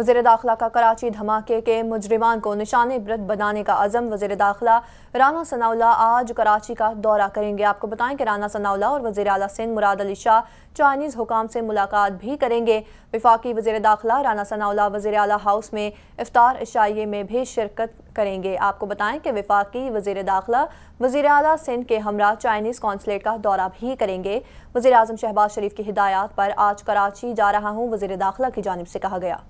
वजीर दाखिला का कराची धमाके के मुजरमान को निशान ब्रत बनाने का अजम वजीर दाखिला राना सनाउल्ला आज कराची का दौरा करेंगे आपको बताएं कि राना सनाउल्ला और वजीर अला सिंध मुराद अली शाह चाइनीज़ हुकाम से मुलाकात भी करेंगे विफाकी वजीर दाखिला राना सनाउल्ला वजीर अला हाउस में इफ्तार इशाइये में भी शिरकत करेंगे आपको बताएं कि विफाकी वजीर दाखिला वजीर अला सिंध के हमरा चाइनीज़ कौंसलेट का दौरा भी करेंगे वजीर अजम शहबाज शरीफ की हिदायत पर आज कराची जा रहा हूँ वजीर दाखिला की जानब से कहा गया